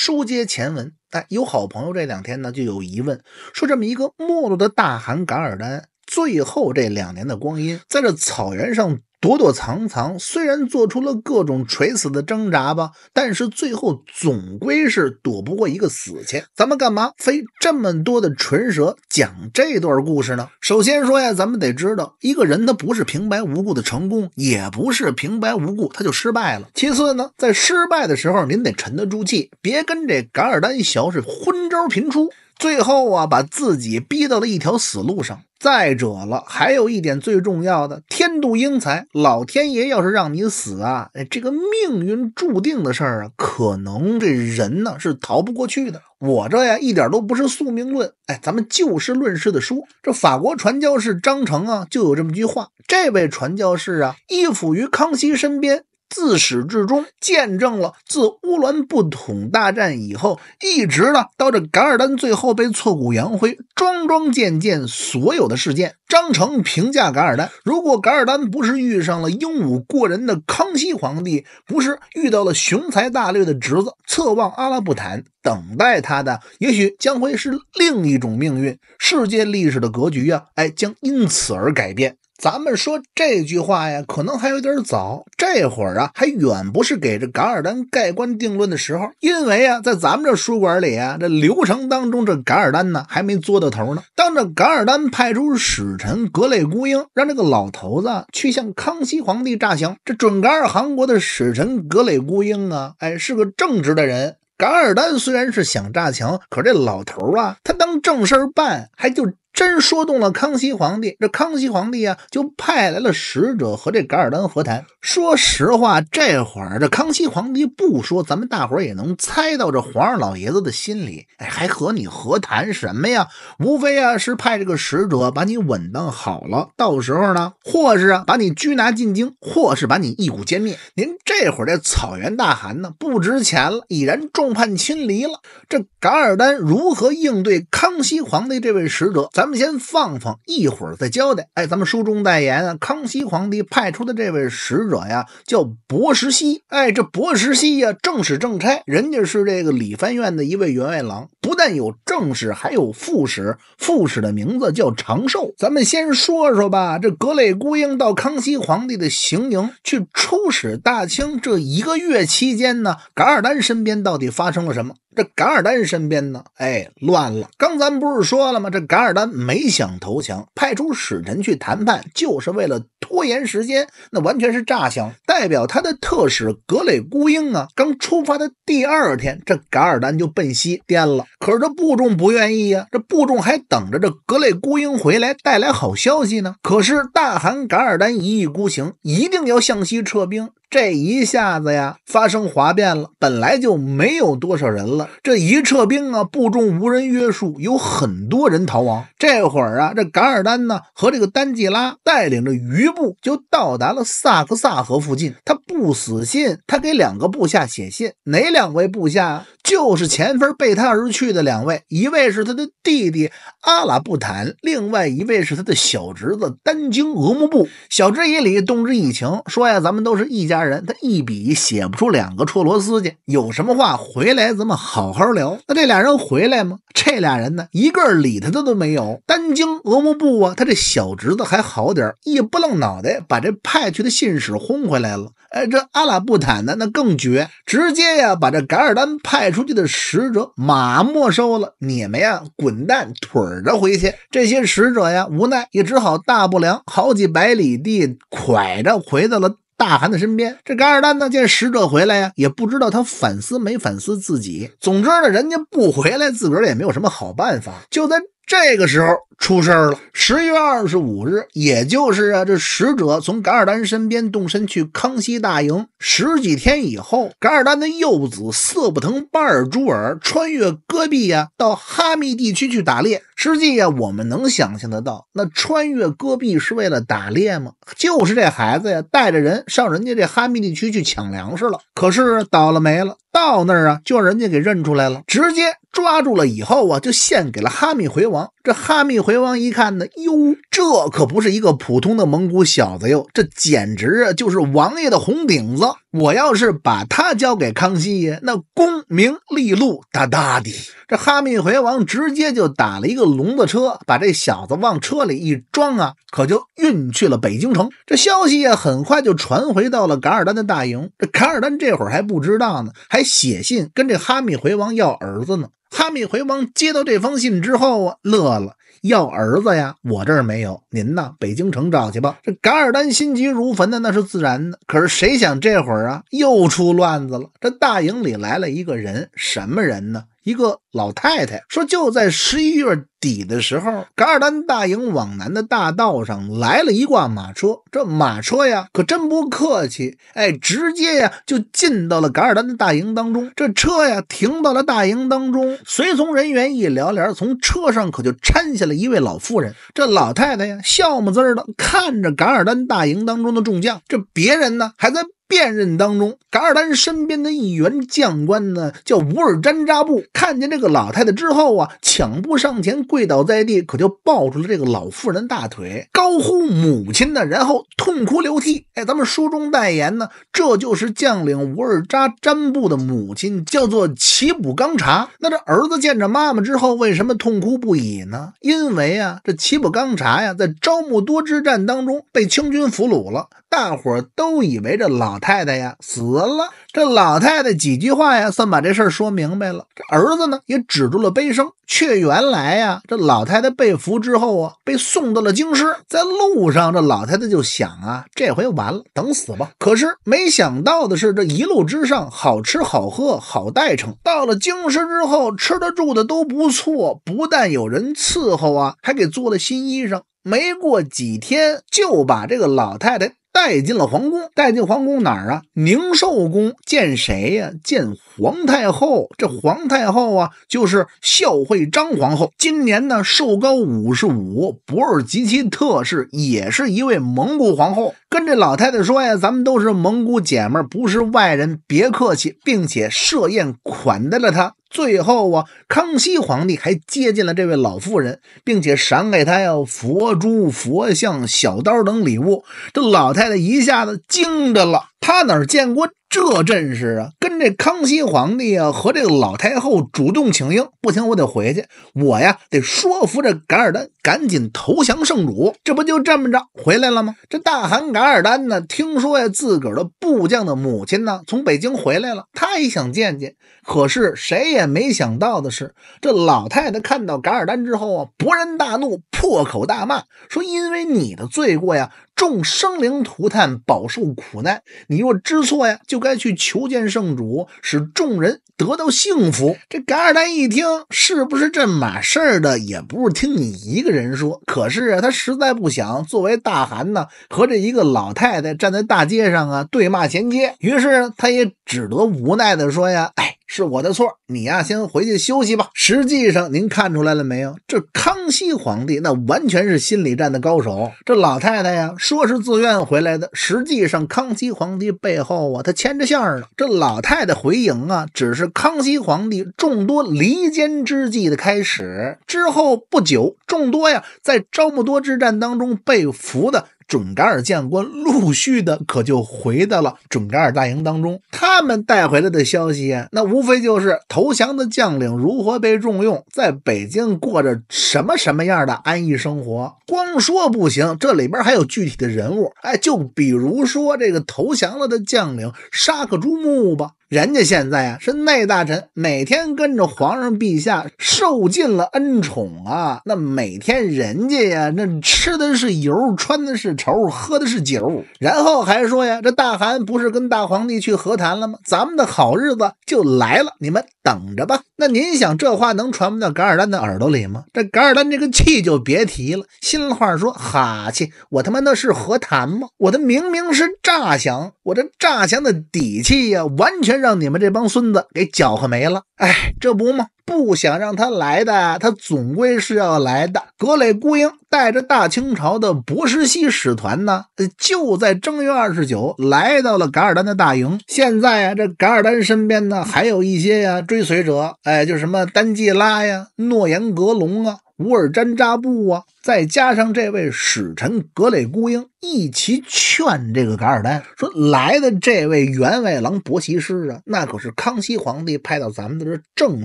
书接前文，哎，有好朋友这两天呢就有疑问，说这么一个没落的大汗噶尔丹。最后这两年的光阴，在这草原上躲躲藏藏，虽然做出了各种垂死的挣扎吧，但是最后总归是躲不过一个死去。咱们干嘛非这么多的唇舌讲这段故事呢？首先说呀，咱们得知道，一个人他不是平白无故的成功，也不是平白无故他就失败了。其次呢，在失败的时候，您得沉得住气，别跟这噶尔丹小是昏招频出。最后啊，把自己逼到了一条死路上。再者了，还有一点最重要的，天妒英才。老天爷要是让你死啊，哎，这个命运注定的事儿啊，可能这人呢是逃不过去的。我这呀，一点都不是宿命论。哎，咱们就事论事的说，这法国传教士张诚啊，就有这么句话：这位传教士啊，依附于康熙身边。自始至终见证了自乌兰布统大战以后，一直呢到这噶尔丹最后被挫骨扬灰，桩桩件件所有的事件。张成评价噶尔丹：如果噶尔丹不是遇上了英武过人的康熙皇帝，不是遇到了雄才大略的侄子，侧望阿拉布坦，等待他的也许将会是另一种命运，世界历史的格局啊，哎，将因此而改变。咱们说这句话呀，可能还有点早。这会儿啊，还远不是给这噶尔丹盖棺定论的时候。因为啊，在咱们这书馆里啊，这流程当中，这噶尔丹呢还没作到头呢。当这噶尔丹派出使臣格雷孤鹰，让这个老头子去向康熙皇帝诈降。这准噶尔汗国的使臣格雷孤鹰啊，哎，是个正直的人。噶尔丹虽然是想诈降，可这老头啊，他当正事办，还就。真说动了康熙皇帝，这康熙皇帝啊就派来了使者和这噶尔丹和谈。说实话，这会儿这康熙皇帝不说，咱们大伙儿也能猜到这皇上老爷子的心里，哎，还和你和谈什么呀？无非啊是派这个使者把你稳当好了，到时候呢，或是啊把你拘拿进京，或是把你一股歼灭。您这会儿这草原大汗呢不值钱了，已然众叛亲离了。这噶尔丹如何应对康熙皇帝这位使者？咱。咱们先放放，一会儿再交代。哎，咱们书中代言啊，康熙皇帝派出的这位使者呀，叫博石熙。哎，这博石熙呀，正使正差，人家是这个礼藩院的一位员外郎，不但有正使，还有副使，副使的名字叫长寿。咱们先说说吧，这格雷孤英到康熙皇帝的行营去出使大清这一个月期间呢，噶尔丹身边到底发生了什么？这噶尔丹身边呢？哎，乱了。刚咱不是说了吗？这噶尔丹没想投降，派出使臣去谈判，就是为了拖延时间，那完全是诈降。代表他的特使格雷孤鹰啊，刚出发的第二天，这噶尔丹就奔西颠了。可是这部众不愿意呀，这部众还等着这格雷孤鹰回来带来好消息呢。可是大汗噶尔丹一意孤行，一定要向西撤兵。这一下子呀，发生哗变了，本来就没有多少人了，这一撤兵啊，部众无人约束，有很多人逃亡。这会儿啊，这噶尔丹呢和这个丹吉拉带领着余部就到达了萨克萨河附近。他不死心，他给两个部下写信。哪两位部下？就是前番背他而去的两位，一位是他的弟弟阿拉布坦，另外一位是他的小侄子丹经额木布。晓之以理，动之以情，说呀，咱们都是一家人，他一笔写不出两个错螺丝去。有什么话回来咱们好好聊。那这俩人回来吗？这俩人呢，一个理他的都没有。丹经额木布啊，他这小侄子还好点儿，一不愣脑袋把这派去的信使轰回来了。哎，这阿拉布坦呢，那更绝，直接呀把这噶尔丹派出。出去的使者马没收了，你们呀，滚蛋腿着回去。这些使者呀，无奈也只好大不良，好几百里地拐着回到了大汗的身边。这噶尔丹呢，见使者回来呀，也不知道他反思没反思自己。总之呢，人家不回来，自个儿也没有什么好办法。就在。这个时候出事儿了。十月二十五日，也就是啊，这使者从噶尔丹身边动身去康熙大营，十几天以后，噶尔丹的幼子色布腾巴尔珠尔穿越戈壁呀，到哈密地区去打猎。实际呀，我们能想象得到，那穿越戈壁是为了打猎吗？就是这孩子呀，带着人上人家这哈密地区去抢粮食了。可是倒了霉了，到那儿啊，就让人家给认出来了，直接。抓住了以后啊，就献给了哈密回王。这哈密回王一看呢，哟，这可不是一个普通的蒙古小子哟，这简直啊就是王爷的红顶子！我要是把他交给康熙爷，那功名利禄大大的。这哈密回王直接就打了一个笼子车，把这小子往车里一装啊，可就运去了北京城。这消息呀，很快就传回到了噶尔丹的大营。这噶尔丹这会儿还不知道呢，还写信跟这哈密回王要儿子呢。哈密回王接到这封信之后啊，乐了，要儿子呀，我这儿没有，您呢，北京城找去吧。这噶尔丹心急如焚的那是自然的，可是谁想这会儿啊，又出乱子了，这大营里来了一个人，什么人呢？一个老太太说：“就在十一月底的时候，噶尔丹大营往南的大道上来了一挂马车。这马车呀，可真不客气，哎，直接呀就进到了噶尔丹的大营当中。这车呀停到了大营当中，随从人员一撩帘，从车上可就搀下了一位老妇人。这老太太呀，笑么滋儿的看着噶尔丹大营当中的众将。这别人呢，还在。”辨认当中，噶尔丹身边的一员将官呢，叫乌尔扎扎布。看见这个老太太之后啊，抢步上前，跪倒在地，可就抱住了这个老妇人大腿，高呼母亲呢，然后痛哭流涕。哎，咱们书中代言呢，这就是将领乌尔扎扎布的母亲，叫做齐普刚查。那这儿子见着妈妈之后，为什么痛哭不已呢？因为啊，这齐普刚查呀，在招募多之战当中被清军俘虏了，大伙儿都以为这老。太太呀，死了。这老太太几句话呀，算把这事儿说明白了。这儿子呢，也止住了悲声。却原来呀，这老太太被俘之后啊，被送到了京师。在路上，这老太太就想啊，这回完了，等死吧。可是没想到的是，这一路之上好吃好喝好待成。到了京师之后，吃的住的都不错，不但有人伺候啊，还给做了新衣裳。没过几天，就把这个老太太带进了皇宫。带进皇宫哪儿啊？宁寿宫。见谁呀？见皇太后。这皇太后啊，就是孝惠章皇后。今年呢，寿高五十五。博尔吉其特氏也是一位蒙古皇后。跟这老太太说呀，咱们都是蒙古姐妹，不是外人，别客气，并且设宴款待了她。最后啊，康熙皇帝还接见了这位老妇人，并且赏给她呀佛珠、佛像、小刀等礼物。这老太太一下子惊着了，她哪见过？这阵势啊，跟这康熙皇帝啊和这个老太后主动请缨，不行，我得回去，我呀得说服这噶尔丹赶紧投降圣主，这不就这么着回来了吗？这大汗噶尔丹呢，听说呀自个儿的部将的母亲呢从北京回来了，他也想见见。可是谁也没想到的是，这老太太看到噶尔丹之后啊，勃然大怒，破口大骂，说因为你的罪过呀。众生灵涂炭，饱受苦难。你若知错呀，就该去求见圣主，使众人得到幸福。这噶尔丹一听，是不是这码事儿的？也不是听你一个人说。可是啊，他实在不想作为大汗呢，和这一个老太太站在大街上啊对骂衔接。于是他也只得无奈的说呀：“哎。”是我的错，你呀先回去休息吧。实际上，您看出来了没有？这康熙皇帝那完全是心理战的高手。这老太太呀，说是自愿回来的，实际上康熙皇帝背后啊，他牵着线呢。这老太太回营啊，只是康熙皇帝众多离间之计的开始。之后不久，众多呀，在昭穆多之战当中被俘的。准噶尔将官陆续的可就回到了准噶尔大营当中，他们带回来的消息呀，那无非就是投降的将领如何被重用，在北京过着什么什么样的安逸生活。光说不行，这里边还有具体的人物，哎，就比如说这个投降了的将领沙克朱木吧。人家现在啊是内大臣，每天跟着皇上陛下受尽了恩宠啊，那每天人家呀，那吃的是油，穿的是绸，喝的是酒，然后还说呀，这大汗不是跟大皇帝去和谈了吗？咱们的好日子就来了，你们。等着吧，那您想这话能传不到噶尔丹的耳朵里吗？这噶尔丹这个气就别提了。心话说哈气，我他妈那是和谈吗？我的明明是诈降，我这诈降的底气呀，完全让你们这帮孙子给搅和没了。哎，这不吗？不想让他来的，他总归是要来的。格雷孤鹰带着大清朝的博识西使团呢，就在正月二十九来到了噶尔丹的大营。现在啊，这噶尔丹身边呢还有一些呀追随者，哎，就什么丹季拉呀、诺言格隆啊。乌尔詹扎布啊，再加上这位使臣格雷孤英一起劝这个噶尔丹说：“来的这位员外郎博奇师啊，那可是康熙皇帝派到咱们的这正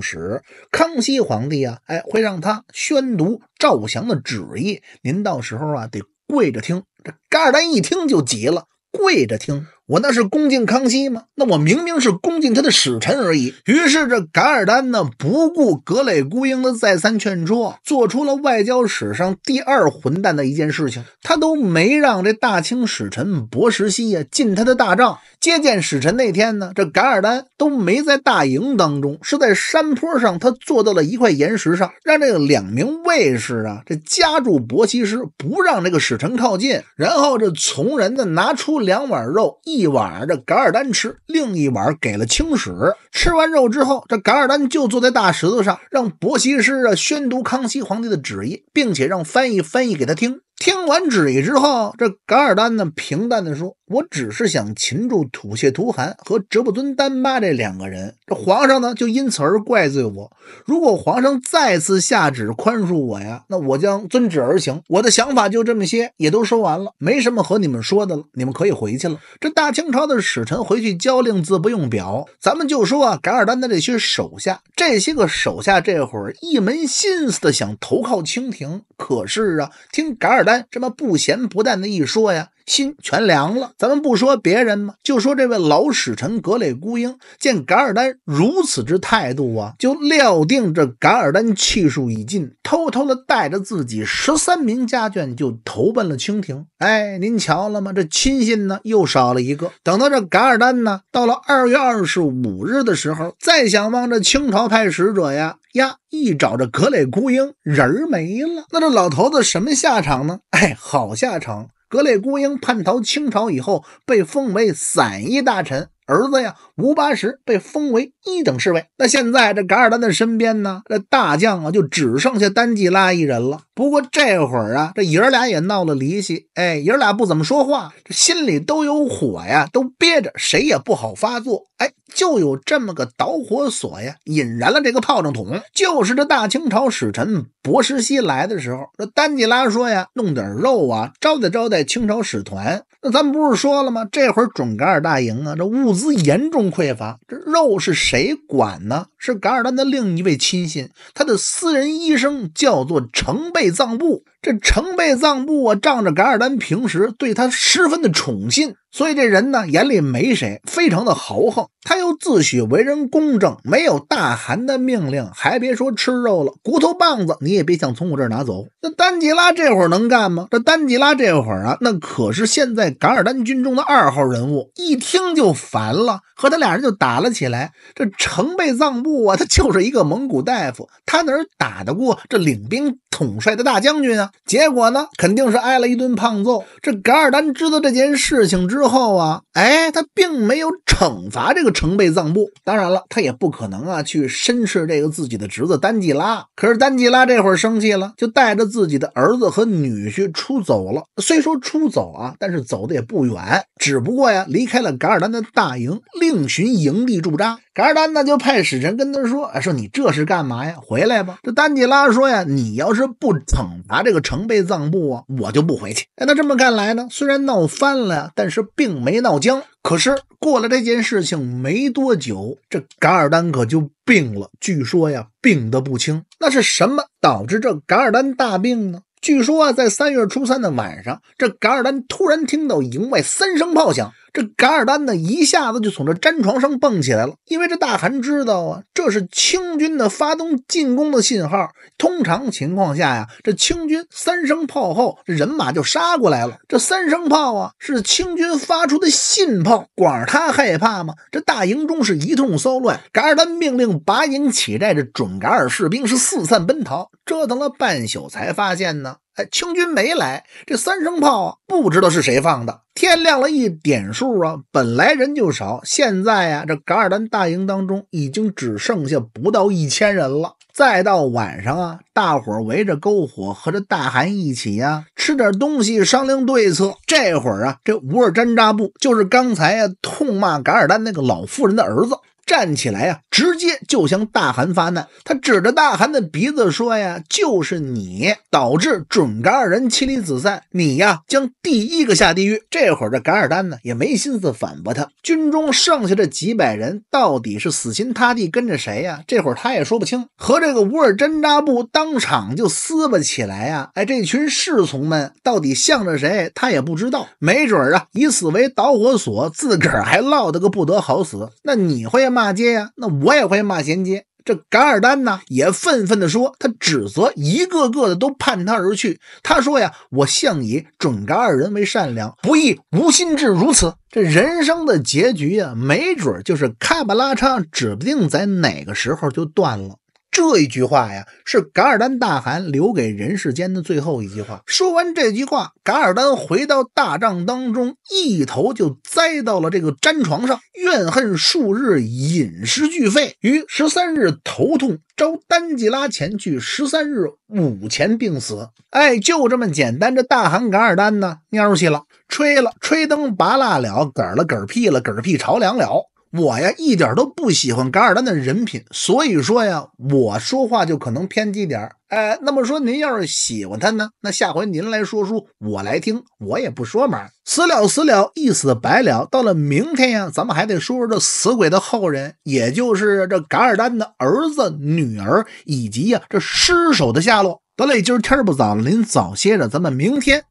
使。康熙皇帝啊，哎，会让他宣读赵降的旨意，您到时候啊得跪着听。”这噶尔丹一听就急了，跪着听。我那是恭敬康熙吗？那我明明是恭敬他的使臣而已。于是这噶尔丹呢，不顾格雷孤鹰的再三劝说，做出了外交史上第二混蛋的一件事情。他都没让这大清使臣博石熙呀进他的大帐接见使臣。那天呢，这噶尔丹都没在大营当中，是在山坡上，他坐到了一块岩石上，让这个两名卫士啊，这夹住博西施，不让这个使臣靠近。然后这从人呢，拿出两碗肉一。一碗这噶尔丹吃，另一碗给了清史。吃完肉之后，这噶尔丹就坐在大石头上，让伯西师啊宣读康熙皇帝的旨意，并且让翻译翻译给他听。听完旨意之后，这噶尔丹呢平淡的说：“我只是想擒住土谢图汗和哲布尊丹巴这两个人，这皇上呢就因此而怪罪我。如果皇上再次下旨宽恕我呀，那我将遵旨而行。我的想法就这么些，也都说完了，没什么和你们说的了，你们可以回去了。这大。大清朝的使臣回去交令字不用表，咱们就说啊，噶尔丹的这些手下，这些个手下这会儿一门心思的想投靠清廷，可是啊，听噶尔丹这么不咸不淡的一说呀。心全凉了。咱们不说别人嘛，就说这位老使臣格雷孤鹰，见噶尔丹如此之态度啊，就料定这噶尔丹气数已尽，偷偷的带着自己十三名家眷就投奔了清廷。哎，您瞧了吗？这亲信呢又少了一个。等到这噶尔丹呢，到了二月二十五日的时候，再想望这清朝派使者呀呀，一找这格雷孤鹰，人儿没了。那这老头子什么下场呢？哎，好下场。格列孤英叛逃清朝以后，被封为散一大臣。儿子呀，吴八十被封为一等侍卫。那现在这噶尔丹的身边呢，这大将啊就只剩下丹吉拉一人了。不过这会儿啊，这爷俩也闹了离析。哎，爷俩不怎么说话，这心里都有火呀，都憋着，谁也不好发作。哎，就有这么个导火索呀，引燃了这个炮仗筒。就是这大清朝使臣博什熙来的时候，这丹吉拉说呀，弄点肉啊，招待招待清朝使团。那咱们不是说了吗？这会儿准噶尔大营啊，这物资严重匮乏，这肉是谁管呢？是噶尔丹的另一位亲信，他的私人医生叫做成贝藏布。这成贝藏布啊，仗着噶尔丹平时对他十分的宠信。所以这人呢眼里没谁，非常的豪横。他又自诩为人公正，没有大汗的命令，还别说吃肉了，骨头棒子你也别想从我这儿拿走。那丹吉拉这会儿能干吗？这丹吉拉这会儿啊，那可是现在噶尔丹军中的二号人物。一听就烦了，和他俩人就打了起来。这成贝藏布啊，他就是一个蒙古大夫，他哪打得过这领兵统帅的大将军啊？结果呢，肯定是挨了一顿胖揍。这噶尔丹知道这件事情之。之后啊，哎，他并没有惩罚这个成倍藏布，当然了，他也不可能啊去申斥这个自己的侄子丹吉拉。可是丹吉拉这会儿生气了，就带着自己的儿子和女婿出走了。虽说出走啊，但是走的也不远，只不过呀，离开了噶尔丹的大营，另寻营地驻扎。噶尔丹呢就派使臣跟他说：“哎，说你这是干嘛呀？回来吧。”这丹吉拉说呀：“你要是不惩罚这个成倍藏布啊，我就不回去。”哎，那这么看来呢，虽然闹翻了呀，但是并没闹僵。可是过了这件事情没多久，这噶尔丹可就病了，据说呀，病得不轻。那是什么导致这噶尔丹大病呢？据说啊，在三月初三的晚上，这噶尔丹突然听到营外三声炮响。这噶尔丹呢，一下子就从这毡床上蹦起来了，因为这大汗知道啊，这是清军的发动进攻的信号。通常情况下呀，这清军三声炮后，人马就杀过来了。这三声炮啊，是清军发出的信炮，管他害怕吗？这大营中是一通骚乱，噶尔丹命令拔营起寨，这准噶尔士兵是四散奔逃，折腾了半宿才发现呢。哎，清军没来，这三声炮啊，不知道是谁放的。天亮了一点数啊，本来人就少，现在啊，这噶尔丹大营当中已经只剩下不到一千人了。再到晚上啊，大伙围着篝火和这大汗一起呀，吃点东西，商量对策。这会儿啊，这乌尔詹扎布就是刚才啊痛骂噶尔丹那个老妇人的儿子。站起来呀，直接就向大汗发难。他指着大汗的鼻子说：“呀，就是你导致准噶尔人妻离子散，你呀将第一个下地狱。”这会儿这噶尔丹呢也没心思反驳他。军中剩下这几百人到底是死心塌地跟着谁呀？这会儿他也说不清。和这个乌尔真扎布当场就撕巴起来呀！哎，这群侍从们到底向着谁？他也不知道。没准儿啊，以此为导火索，自个儿还落得个不得好死。那你会骂街呀，那我也会骂衔接。这噶尔丹呢，也愤愤地说，他指责一个个的都叛他而去。他说呀，我向以准噶尔人为善良，不亦无心至如此。这人生的结局呀，没准儿就是卡巴拉叉，指不定在哪个时候就断了。这一句话呀，是噶尔丹大汗留给人世间的最后一句话。说完这句话，噶尔丹回到大帐当中，一头就栽到了这个毡床上，怨恨数日，饮食俱废。于十三日头痛，招丹吉拉前去。十三日午前病死。哎，就这么简单。这大汗噶尔丹呢，儿气了，吹了，吹灯拔蜡了，嗝了，嗝屁了，嗝屁着凉了。我呀，一点都不喜欢噶尔丹的人品，所以说呀，我说话就可能偏激点儿。哎，那么说您要是喜欢他呢，那下回您来说书，我来听，我也不说嘛。死了死了，一死百了。到了明天呀，咱们还得说说这死鬼的后人，也就是这噶尔丹的儿子、女儿，以及呀这尸首的下落。得嘞，今儿天不早了，您早歇着，咱们明天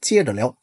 接着聊。